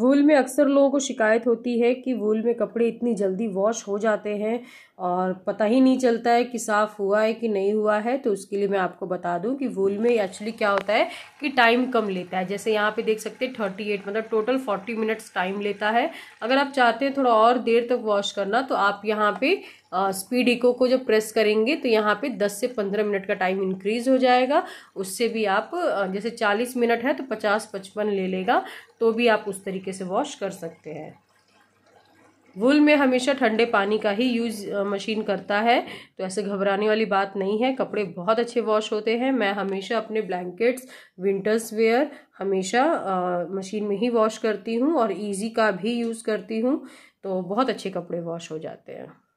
वूल में अक्सर लोगों को शिकायत होती है कि वूल में कपड़े इतनी जल्दी वॉश हो जाते हैं और पता ही नहीं चलता है कि साफ़ हुआ है कि नहीं हुआ है तो उसके लिए मैं आपको बता दूं कि वूल में एक्चुअली क्या होता है कि टाइम कम लेता है जैसे यहाँ पे देख सकते हैं थर्टी एट मतलब टोटल फोर्टी मिनट्स टाइम लेता है अगर आप चाहते हैं थोड़ा और देर तक वॉश करना तो आप यहाँ पर स्पीड इको को जब प्रेस करेंगे तो यहाँ पे 10 से 15 मिनट का टाइम इंक्रीज़ हो जाएगा उससे भी आप जैसे 40 मिनट है तो 50-55 ले लेगा तो भी आप उस तरीके तरीके से वॉश कर सकते हैं वुल में हमेशा ठंडे पानी का ही यूज मशीन करता है तो ऐसे घबराने वाली बात नहीं है कपड़े बहुत अच्छे वॉश होते हैं मैं हमेशा अपने ब्लैंकेट्स विंटर्स वेयर हमेशा मशीन में ही वॉश करती हूँ और ईजी का भी यूज़ करती हूँ तो बहुत अच्छे कपड़े वॉश हो जाते हैं